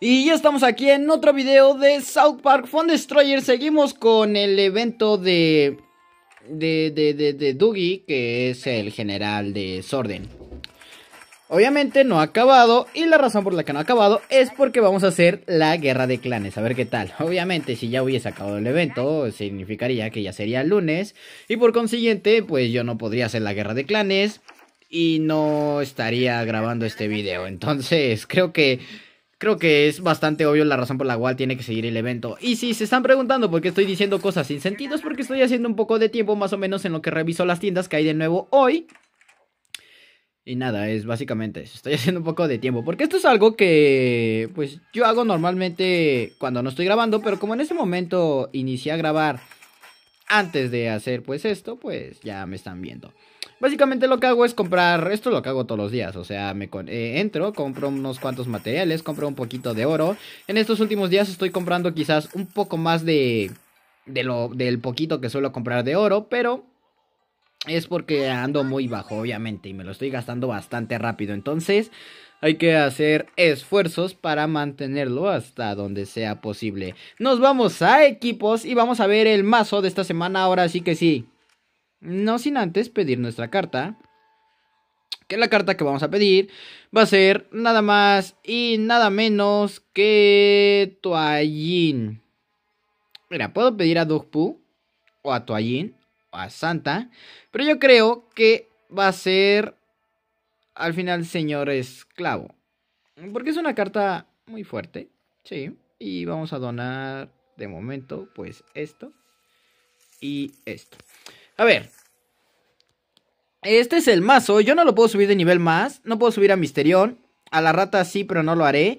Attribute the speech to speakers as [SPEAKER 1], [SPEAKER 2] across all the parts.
[SPEAKER 1] Y ya estamos aquí en otro video de South Park Fun Destroyer. Seguimos con el evento de. de, de, de, de que es el general de Sorden. Obviamente no ha acabado y la razón por la que no ha acabado es porque vamos a hacer la guerra de clanes, a ver qué tal. Obviamente si ya hubiese acabado el evento significaría que ya sería lunes y por consiguiente pues yo no podría hacer la guerra de clanes y no estaría grabando este video. Entonces creo que creo que es bastante obvio la razón por la cual tiene que seguir el evento. Y si se están preguntando por qué estoy diciendo cosas sin sentido, es porque estoy haciendo un poco de tiempo más o menos en lo que reviso las tiendas que hay de nuevo hoy. Y nada, es básicamente Estoy haciendo un poco de tiempo. Porque esto es algo que, pues, yo hago normalmente cuando no estoy grabando. Pero como en ese momento inicié a grabar antes de hacer, pues, esto, pues, ya me están viendo. Básicamente lo que hago es comprar, esto lo que hago todos los días, o sea, me eh, entro, compro unos cuantos materiales, compro un poquito de oro. En estos últimos días estoy comprando quizás un poco más de, de lo, del poquito que suelo comprar de oro, pero es porque ando muy bajo, obviamente, y me lo estoy gastando bastante rápido. Entonces, hay que hacer esfuerzos para mantenerlo hasta donde sea posible. Nos vamos a equipos y vamos a ver el mazo de esta semana ahora, sí que sí. No sin antes pedir nuestra carta. Que la carta que vamos a pedir va a ser nada más y nada menos que Toallín. Mira, puedo pedir a Dogpu o a Toallín o a Santa. Pero yo creo que va a ser al final señor esclavo. Porque es una carta muy fuerte. Sí. Y vamos a donar de momento pues esto y esto. A ver. Este es el mazo. Yo no lo puedo subir de nivel más. No puedo subir a Misterión. A la rata sí, pero no lo haré.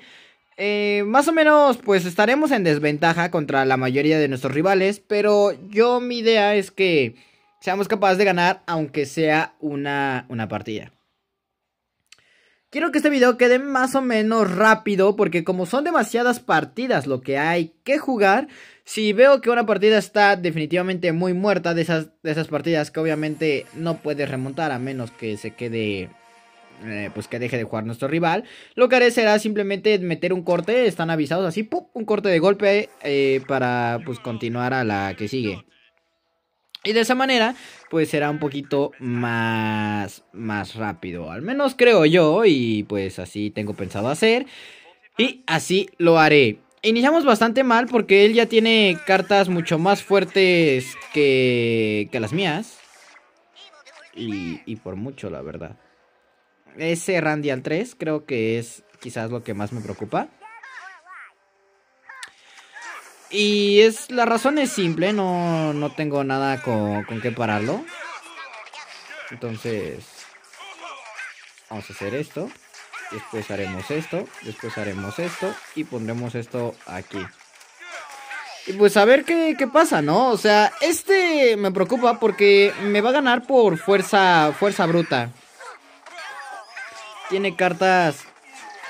[SPEAKER 1] Eh, más o menos, pues estaremos en desventaja contra la mayoría de nuestros rivales. Pero yo mi idea es que seamos capaces de ganar, aunque sea una partida. Quiero que este video quede más o menos rápido porque como son demasiadas partidas lo que hay que jugar, si veo que una partida está definitivamente muy muerta de esas, de esas partidas que obviamente no puede remontar a menos que se quede... Eh, pues que deje de jugar nuestro rival Lo que haré será simplemente meter un corte Están avisados así, un corte de golpe eh, Para pues continuar a la que sigue y de esa manera, pues será un poquito más, más rápido. Al menos creo yo, y pues así tengo pensado hacer. Y así lo haré. Iniciamos bastante mal porque él ya tiene cartas mucho más fuertes que, que las mías. Y, y por mucho, la verdad. Ese Randy al 3 creo que es quizás lo que más me preocupa. Y es la razón es simple, no, tengo nada con, con qué pararlo. Entonces, vamos a hacer esto. Después haremos esto, después haremos esto y pondremos esto aquí. Y pues a ver qué, qué, pasa, ¿no? O sea, este me preocupa porque me va a ganar por fuerza, fuerza bruta. Tiene cartas,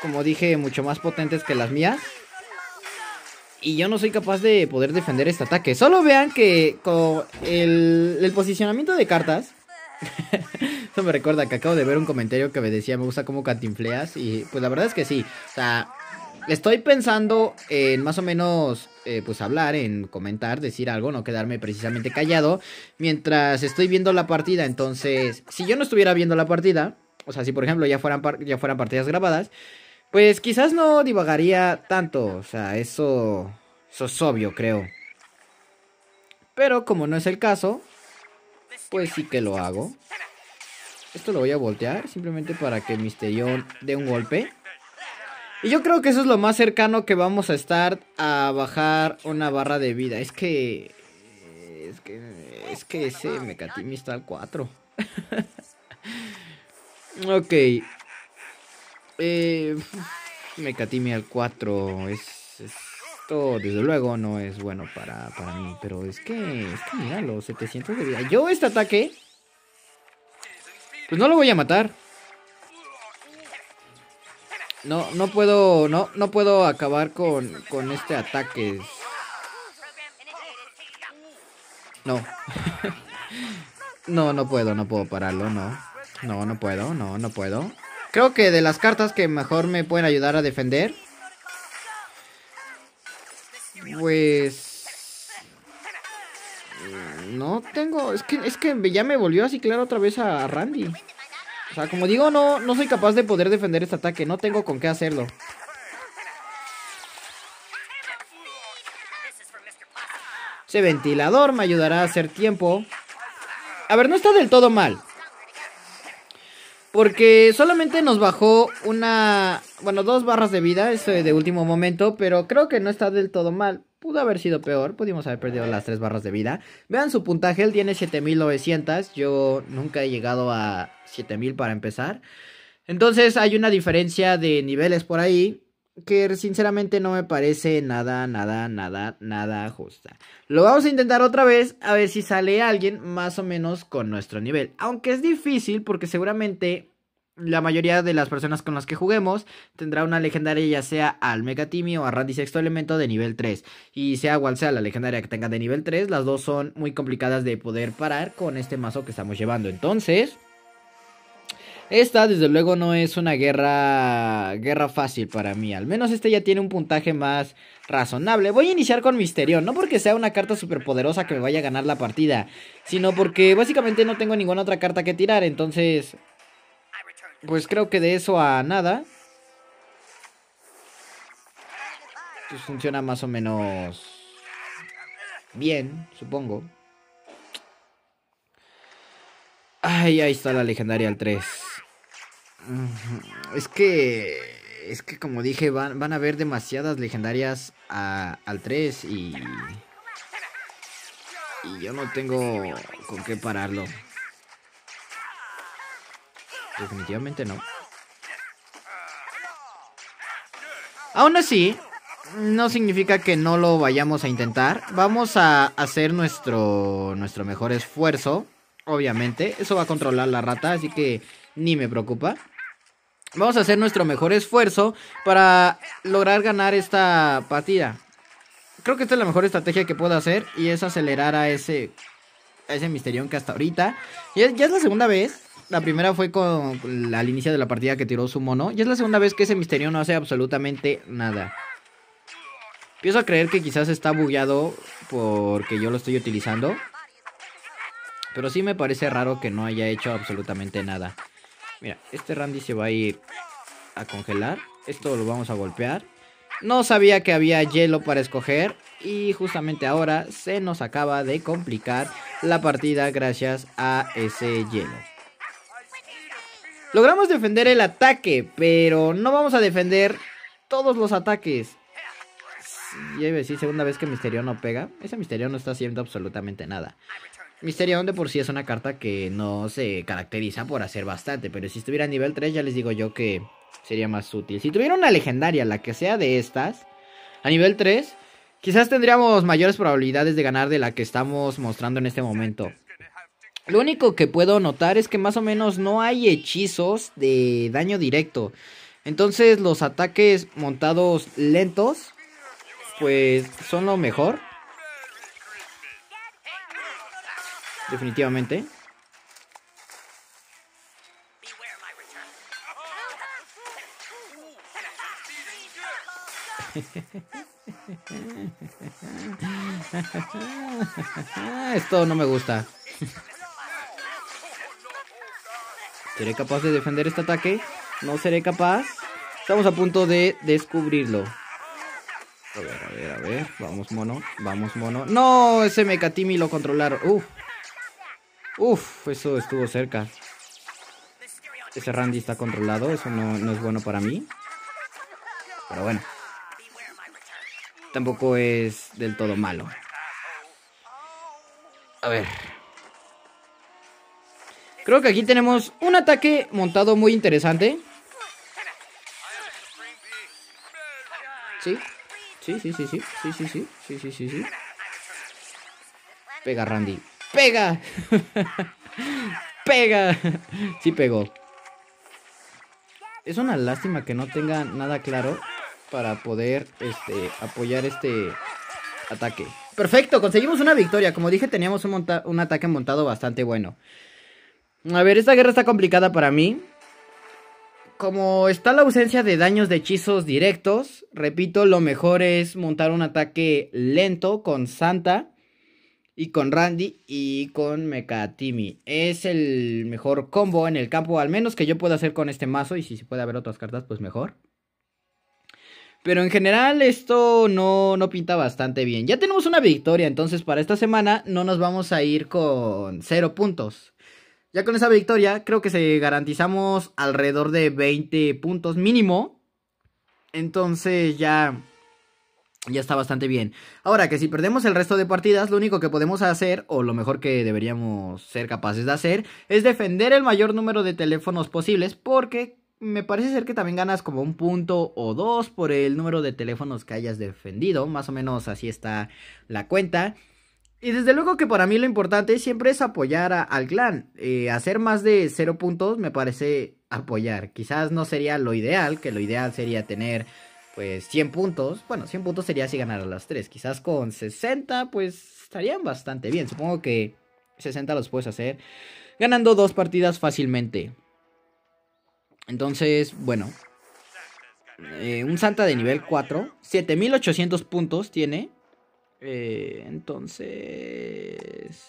[SPEAKER 1] como dije, mucho más potentes que las mías. Y yo no soy capaz de poder defender este ataque. Solo vean que con el, posicionamiento de cartas... Eso me recuerda que acabo de ver un comentario que me decía, me gusta cómo cantinfleas. Y pues la verdad es que sí. O sea, estoy pensando en más o menos, eh, pues hablar, en comentar, decir algo, no quedarme precisamente callado mientras estoy viendo la partida. Entonces, si yo no estuviera viendo la partida, o sea, si por ejemplo ya fueran, ya fueran partidas grabadas, pues quizás no divagaría tanto, o sea, eso, es obvio, creo. Pero como no es el caso, pues sí que lo hago. Esto lo voy a voltear simplemente para que Misterion dé un golpe. Y yo creo que eso es lo más cercano que vamos a estar a bajar una barra de vida. Es que... Es que, es que ese mecatimista al 4. ok. Eh, me catime al 4. Es, esto, desde luego, no es bueno para, para mí. Pero es que, es que mira, los 700 de vida. Yo este ataque... Pues no lo voy a matar. No, no puedo, no, no puedo acabar con, con este ataque. No. no, no puedo, no puedo pararlo, no. No, no puedo, no, no puedo. Creo que de las cartas que mejor me pueden ayudar a defender. Pues... Mm, no tengo... Es que, es que ya me volvió así claro otra vez a Randy. O sea, como digo, no, no soy capaz de poder defender este ataque. No tengo con qué hacerlo. Ese ventilador me ayudará a hacer tiempo. A ver, no está del todo mal. Porque solamente nos bajó una. Bueno, dos barras de vida, eso de último momento. Pero creo que no está del todo mal. Pudo haber sido peor, pudimos haber perdido las tres barras de vida. Vean su puntaje, él tiene 7900. Yo nunca he llegado a 7000 para empezar. Entonces hay una diferencia de niveles por ahí que sinceramente no me parece nada, nada, nada, nada justa. Lo vamos a intentar otra vez a ver si sale alguien más o menos con nuestro nivel. Aunque es difícil porque seguramente la mayoría de las personas con las que juguemos tendrá una legendaria ya sea al Megatimi o a Randy Sexto Elemento de nivel 3. Y sea cual sea la legendaria que tenga de nivel 3, las dos son muy complicadas de poder parar con este mazo que estamos llevando. Entonces... Esta, desde luego, no es una guerra, guerra fácil para mí. Al menos este ya tiene un puntaje más razonable. Voy a iniciar con Misterio, no porque sea una carta superpoderosa que me vaya a ganar la partida, sino porque básicamente no tengo ninguna otra carta que tirar. Entonces, pues creo que de eso a nada. Pues funciona más o menos bien, supongo. Ay, ahí está la legendaria al 3. Es que. Es que como dije, van, a haber demasiadas legendarias al 3 y. Y yo no tengo con qué pararlo. Definitivamente no. Aún así, no significa que no lo vayamos a intentar. Vamos a hacer nuestro, nuestro mejor esfuerzo, obviamente. Eso va a controlar la rata, así que ni me preocupa. Vamos a hacer nuestro mejor esfuerzo para lograr ganar esta partida. Creo que esta es la mejor estrategia que puedo hacer y es acelerar a ese, ese Misterión que hasta ahorita. Ya, es la segunda vez. La primera fue con, al inicio de la partida que tiró su mono. Ya es la segunda vez que ese Misterión no hace absolutamente nada. Empiezo a creer que quizás está bugueado porque yo lo estoy utilizando. Pero sí me parece raro que no haya hecho absolutamente nada. Mira, este Randy se va a ir a congelar. Esto lo vamos a golpear. No sabía que había hielo para escoger. Y justamente ahora se nos acaba de complicar la partida gracias a ese hielo. Logramos defender el ataque, pero no vamos a defender todos los ataques. Ya iba a segunda vez que Misterio no pega. Ese Misterio no está haciendo absolutamente nada. Misterio de por sí es una carta que no se caracteriza por hacer bastante, pero si estuviera a nivel 3 ya les digo yo que sería más útil. Si tuviera una legendaria, la que sea de estas, a nivel 3, quizás tendríamos mayores probabilidades de ganar de la que estamos mostrando en este momento. Lo único que puedo notar es que más o menos no hay hechizos de daño directo. Entonces los ataques montados lentos, pues son lo mejor. Definitivamente. Esto no me gusta. ¿Seré capaz de defender este ataque? ¿No seré capaz? Estamos a punto de descubrirlo. A ver, a ver, a ver. Vamos, mono. Vamos, mono. ¡No! Ese Mecatimi lo controlaron. Uh. Uf, eso estuvo cerca. Ese Randy está controlado, eso no, es bueno para mí. Pero bueno. Tampoco es del todo malo. A ver. Creo que aquí tenemos un ataque montado muy interesante. sí, sí, sí, sí, sí, sí, sí, sí, sí, sí. Pega Randy. ¡Pega! ¡Pega! Sí pegó. Es una lástima que no tenga nada claro para poder este, apoyar este ataque. Perfecto, conseguimos una victoria. Como dije, teníamos un, un ataque montado bastante bueno. A ver, esta guerra está complicada para mí como está la ausencia de daños de hechizos directos, repito, lo mejor es montar un ataque lento con Santa y con Randy y con Mekatimi. Es el mejor combo en el campo, al menos que yo pueda hacer con este mazo. Y si se puede haber otras cartas, pues mejor. Pero en general esto no, no pinta bastante bien. Ya tenemos una victoria, entonces para esta semana no nos vamos a ir con cero puntos. Ya con esa victoria creo que se garantizamos alrededor de 20 puntos mínimo. Entonces ya ya está bastante bien. Ahora que si perdemos el resto de partidas, lo único que podemos hacer, o lo mejor que deberíamos ser capaces de hacer, es defender el mayor número de teléfonos posibles, porque me parece ser que también ganas como un punto o dos por el número de teléfonos que hayas defendido, más o menos así está la cuenta. Y desde luego que para mí lo importante siempre es apoyar al clan. Eh, hacer más de cero puntos me parece apoyar. Quizás no sería lo ideal, que lo ideal sería tener pues 100 puntos. Bueno, 100 puntos sería si ganara las 3. Quizás con 60, pues estarían bastante bien. Supongo que 60 los puedes hacer ganando dos partidas fácilmente. Entonces, bueno. Eh, un Santa de nivel 4. 7800 puntos tiene. Eh, entonces...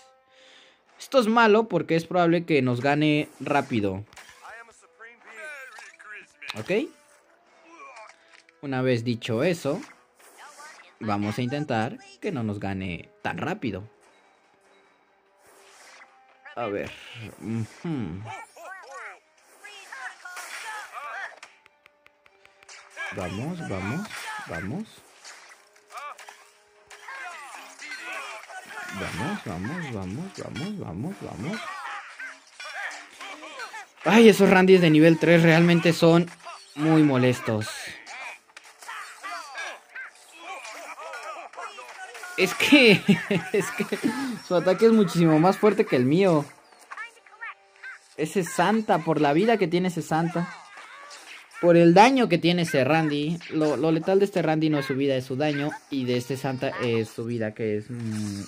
[SPEAKER 1] Esto es malo porque es probable que nos gane rápido. ¿Ok? Una vez dicho eso, vamos a intentar que no nos gane tan rápido. A ver. Vamos, vamos, vamos. Vamos, vamos, vamos, vamos, vamos, vamos. Ay, esos randis de nivel 3 realmente son muy molestos. Es que, es que su ataque es muchísimo más fuerte que el mío. Ese Santa, por la vida que tiene ese Santa. Por el daño que tiene ese Randy. Lo, letal de este Randy no es su vida, es su daño. Y de este Santa es su vida, que es mm,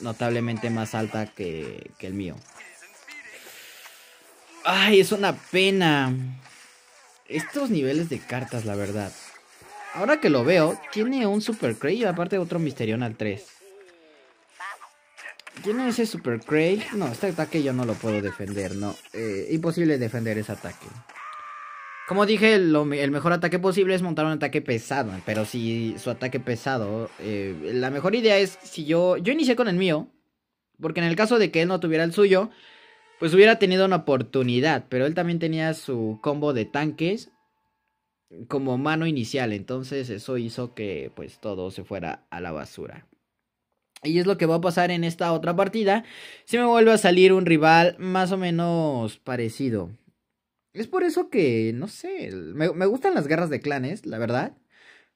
[SPEAKER 1] notablemente más alta que, que el mío. Ay, es una pena. Estos niveles de cartas, la verdad. Ahora que lo veo, tiene un Super Cray y aparte otro Misterion al 3. Tiene ese Super Cray. No, este ataque yo no lo puedo defender, no. Eh, imposible defender ese ataque. Como dije, el mejor ataque posible es montar un ataque pesado. Pero si su ataque pesado... Eh, la mejor idea es si yo... Yo inicié con el mío. Porque en el caso de que él no tuviera el suyo, pues hubiera tenido una oportunidad. Pero él también tenía su combo de tanques como mano inicial. Entonces eso hizo que pues todo se fuera a la basura. Y es lo que va a pasar en esta otra partida. Si me vuelve a salir un rival más o menos parecido. Es por eso que, no sé, me, me gustan las guerras de clanes, la verdad.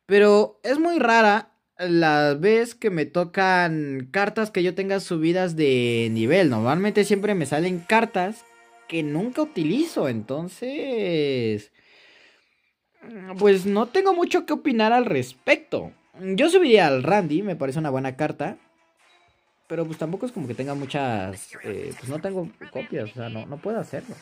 [SPEAKER 1] Pero es muy rara la vez que me tocan cartas que yo tenga subidas de nivel. Normalmente siempre me salen cartas que nunca utilizo. Entonces pues no tengo mucho que opinar al respecto. Yo subiría al Randy, me parece una buena carta. Pero pues tampoco es como que tenga muchas... Eh, pues no tengo copias, o sea, no, puedo hacerlo.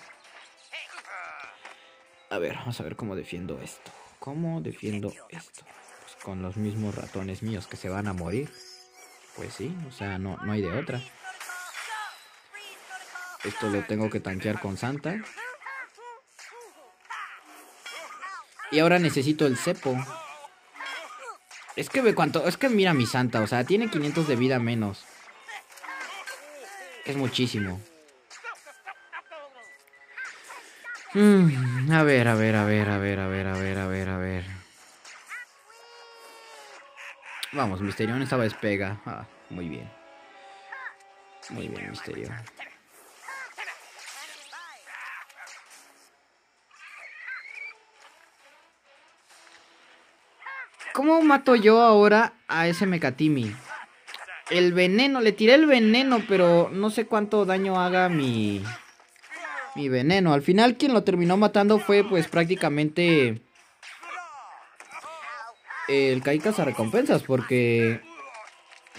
[SPEAKER 1] A ver, vamos a ver cómo defiendo esto. ¿Cómo defiendo esto? Pues con los mismos ratones míos que se van a morir. Pues sí, o sea, no, no hay de otra. Esto lo tengo que tanquear con Santa. Y ahora necesito el cepo. Es que ve cuánto. Es que mira mi santa. O sea, tiene 500 de vida menos. Es muchísimo. Mm, a ver, a ver, a ver, a ver, a ver, a ver, a ver, a ver. Vamos, Misterio, estaba despega. Ah, muy bien. Muy bien, Misterio. ¿Cómo mato yo ahora a ese Mecatimi? El veneno, le tiré el veneno, pero no sé cuánto daño haga mi... Mi veneno. Al final quien lo terminó matando fue pues prácticamente... El Kaikas a recompensas porque...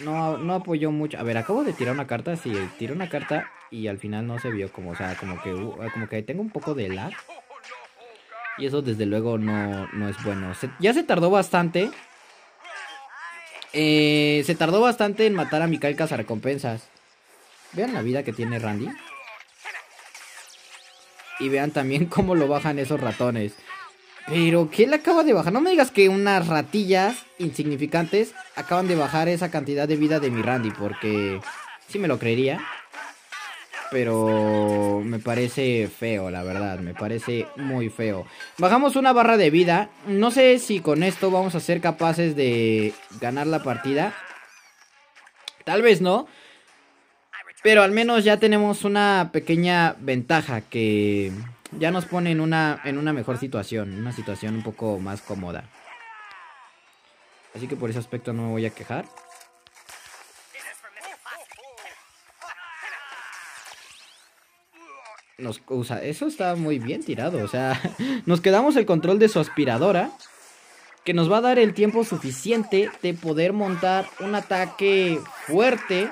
[SPEAKER 1] No, apoyó mucho. A ver, acabo de tirar una carta. Sí, tiré una carta y al final no se vio como, o sea, como que, uh, como que tengo un poco de lag. Y eso desde luego no, es bueno. ya se tardó bastante. Eh, se tardó bastante en matar a Mikael recompensas Vean la vida que tiene Randy. Y vean también cómo lo bajan esos ratones. Pero, ¿qué le acaba de bajar? No me digas que unas ratillas insignificantes acaban de bajar esa cantidad de vida de mi Randy, porque si me lo creería pero me parece feo, la verdad, me parece muy feo. Bajamos una barra de vida, no sé si con esto vamos a ser capaces de ganar la partida. Tal vez no, pero al menos ya tenemos una pequeña ventaja que ya nos pone en una, en una mejor situación, una situación un poco más cómoda. Así que por ese aspecto no me voy a quejar. Nos, eso está muy bien tirado. O sea, nos quedamos el control de su aspiradora. Que nos va a dar el tiempo suficiente de poder montar un ataque fuerte.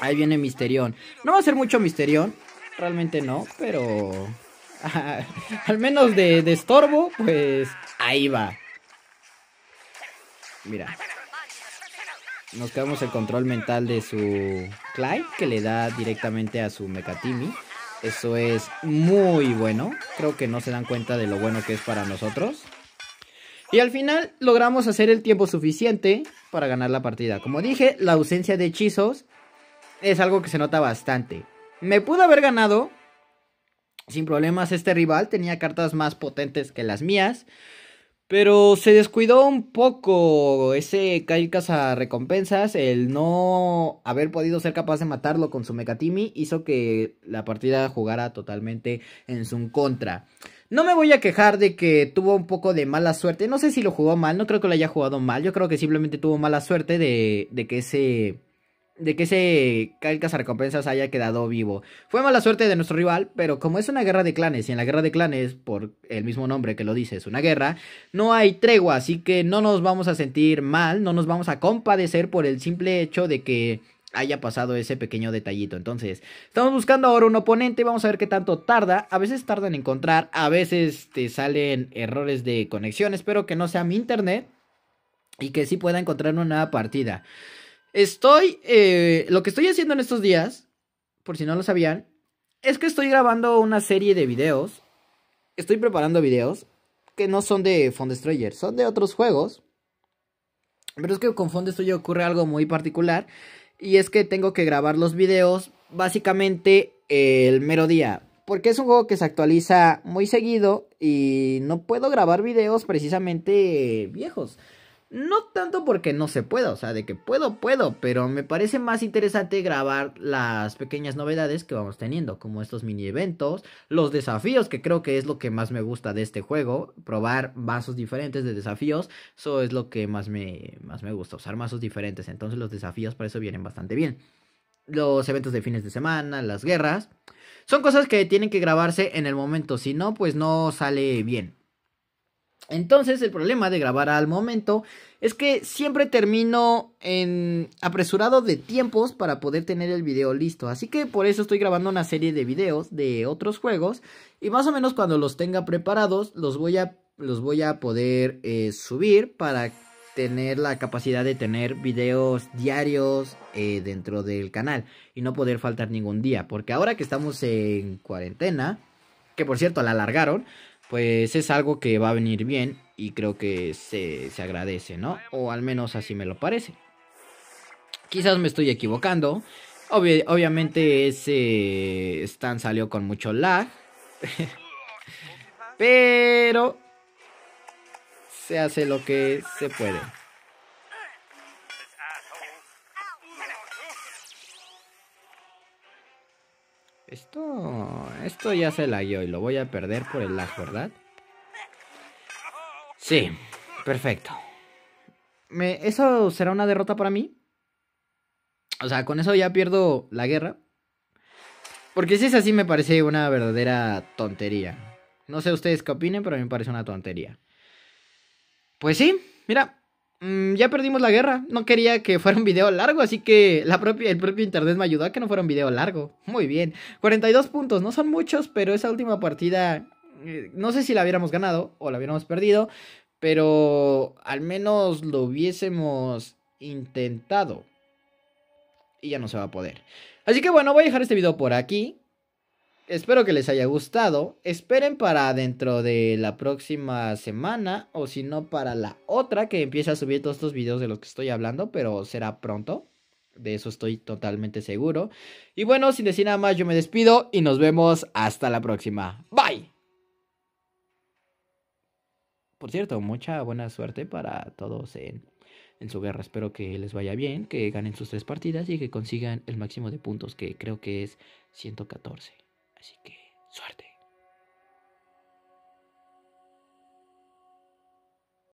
[SPEAKER 1] Ahí viene Misterión. No va a ser mucho Misterión. Realmente no, pero... Al menos de, estorbo, pues ahí va. Mira. Nos quedamos el control mental de su Clyde, que le da directamente a su Mecatimi. Eso es muy bueno. Creo que no se dan cuenta de lo bueno que es para nosotros. Y al final logramos hacer el tiempo suficiente para ganar la partida. Como dije, la ausencia de hechizos es algo que se nota bastante. Me pudo haber ganado sin problemas este rival. Tenía cartas más potentes que las mías. Pero se descuidó un poco ese a recompensas. El no haber podido ser capaz de matarlo con su Megatimi hizo que la partida jugara totalmente en su contra. No me voy a quejar de que tuvo un poco de mala suerte. No sé si lo jugó mal, no creo que lo haya jugado mal. Yo creo que simplemente tuvo mala suerte de, de que ese de que ese calcas recompensas haya quedado vivo. Fue mala suerte de nuestro rival, pero como es una guerra de clanes, y en la guerra de clanes, por el mismo nombre que lo dice, es una guerra, no hay tregua, así que no nos vamos a sentir mal, no nos vamos a compadecer por el simple hecho de que haya pasado ese pequeño detallito. Entonces, estamos buscando ahora un oponente, vamos a ver qué tanto tarda. A veces tarda en encontrar, a veces te salen errores de conexión, espero que no sea mi internet y que sí pueda encontrar una partida. Estoy, eh, lo que estoy haciendo en estos días, por si no lo sabían, es que estoy grabando una serie de videos. Estoy preparando videos que no son de Fondestroyer, son de otros juegos. Pero es que con Phone ocurre algo muy particular. Y es que tengo que grabar los videos básicamente el mero día. Porque es un juego que se actualiza muy seguido y no puedo grabar videos precisamente viejos. No tanto porque no se pueda, o sea, de que puedo, puedo, pero me parece más interesante grabar las pequeñas novedades que vamos teniendo, como estos mini eventos, los desafíos, que creo que es lo que más me gusta de este juego, probar vasos diferentes de desafíos, eso es lo que más me, más me gusta, usar mazos diferentes, entonces los desafíos para eso vienen bastante bien. Los eventos de fines de semana, las guerras, son cosas que tienen que grabarse en el momento, si no, pues no sale bien. Entonces el problema de grabar al momento es que siempre termino en apresurado de tiempos para poder tener el video listo. Así que por eso estoy grabando una serie de videos de otros juegos y más o menos cuando los tenga preparados los voy a, los voy a poder eh, subir para tener la capacidad de tener videos diarios eh, dentro del canal y no poder faltar ningún día. Porque ahora que estamos en cuarentena, que por cierto la alargaron, pues es algo que va a venir bien y creo que se, agradece, ¿no? O al menos así me lo parece. Quizás me estoy equivocando. obviamente ese stand salió con mucho lag. Pero se hace lo que se puede. Esto... Esto ya se la dio y lo voy a perder por el lag, ¿verdad? Sí, perfecto. ¿Me, ¿Eso será una derrota para mí? O sea, con eso ya pierdo la guerra. Porque si es así me parece una verdadera tontería. No sé ustedes qué opinen, pero a mí me parece una tontería. Pues sí, mira, Mm, ya perdimos la guerra. No quería que fuera un video largo, así que la propia, el propio internet me ayudó a que no fuera un video largo. Muy bien. 42 puntos, no son muchos, pero esa última partida, eh, no sé si la hubiéramos ganado o la hubiéramos perdido, pero al menos lo hubiésemos intentado. Y ya no se va a poder. Así que bueno, voy a dejar este video por aquí espero que les haya gustado. Esperen para dentro de la próxima semana o si no para la otra que empiece a subir todos estos videos de los que estoy hablando, pero será pronto. De eso estoy totalmente seguro. Y bueno, sin decir nada más, yo me despido y nos vemos hasta la próxima. Bye. Por cierto, mucha buena suerte para todos en, su guerra. Espero que les vaya bien, que ganen sus tres partidas y que consigan el máximo de puntos, que creo que es 114. Así que, suerte.